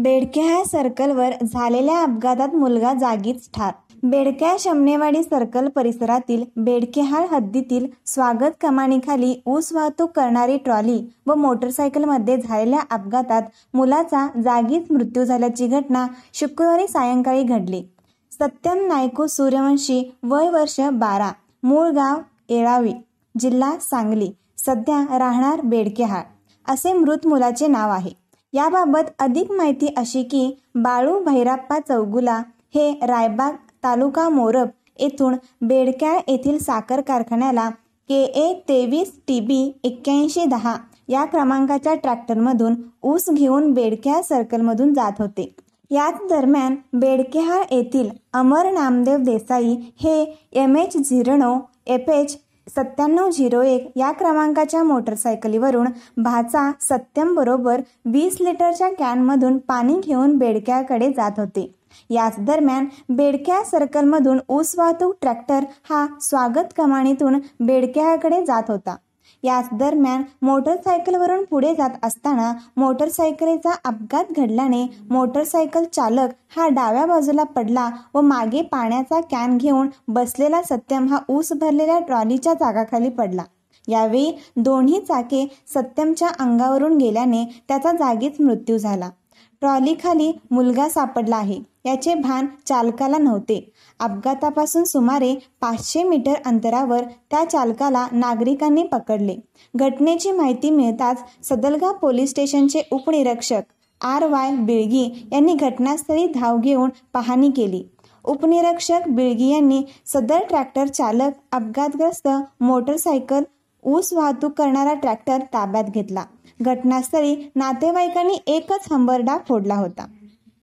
बेडक्या सर्कलवर झालेल्या अपघातात मुलगा जागीच ठार बेडक्या शमनेवाडी सर्कल परिसरातील बेडकेहाळ हद्दीतील स्वागत कमानीखाली ऊस वाहतूक करणारी ट्रॉली व मोटरसायकलमध्ये झालेल्या अपघातात मुलाचा जागीच मृत्यू झाल्याची घटना शुक्रवारी सायंकाळी घडली सत्यम नायको सूर्यवंशी वय वर्ष बारा मूळ गाव येळावी जिल्हा सांगली सध्या राहणार बेडकेहाळ असे मृत मुलाचे नाव आहे याबाबत अधिक माहिती अशी की बाळू भैराप्पा चौगुला हे रायबाग तालुका मोरब येथून बेडक्याळ येथील साखर कारखान्याला के ए तेवीस टी बी एक्क्याऐंशी दहा या क्रमांकाच्या ट्रॅक्टरमधून ऊस घेऊन बेडक्याळ सर्कलमधून जात होते याच दरम्यान बेडकेहाळ येथील अमर नामदेव देसाई हे M H zero F H सत्त्याण्णव झिरो एक या क्रमांकाच्या मोटरसायकलीवरून भाचा सत्यम बरोबर वीस लिटरच्या कॅनमधून पाणी घेऊन बेडक्याकडे जात होते याच दरम्यान बेडक्या सर्कलमधून ऊस वाहतूक ट्रॅक्टर हा स्वागत कमाणीतून बेडक्याकडे जात होता याच दरम्यान मोटरसायकलवरून पुढे जात असताना मोटरसायकलीचा अपघात घडल्याने मोटरसायकल चालक हा डाव्या बाजूला पडला व मागे पाण्याचा कॅन घेऊन बसलेला सत्यम हा ऊस भरलेल्या ट्रॉलीच्या जागाखाली पडला यावेळी दोन्ही चाके सत्यमच्या अंगावरून गेल्याने त्याचा जागीच मृत्यू झाला ट्रॉलीखाली मुलगा सापडला आहे याचे भान चालकाला नव्हते अपघातापासून सुमारे पाचशे मीटर अंतरावर त्या चालकाला नागरिकांनी पकडले घटनेची माहिती मिळताच सदलगा पोलीस स्टेशनचे उपनिरीक्षक आर वाय बिळगी यांनी घटनास्थळी धाव घेऊन पाहणी केली उपनिरीक्षक बिळगी यांनी सदर ट्रॅक्टर चालक अपघातग्रस्त मोटरसायकल ऊस वाहतूक करणारा ट्रॅक्टर ताब्यात घेतला घटनास्थळी नातेवाईकांनी एकच हंबरडा फोडला होता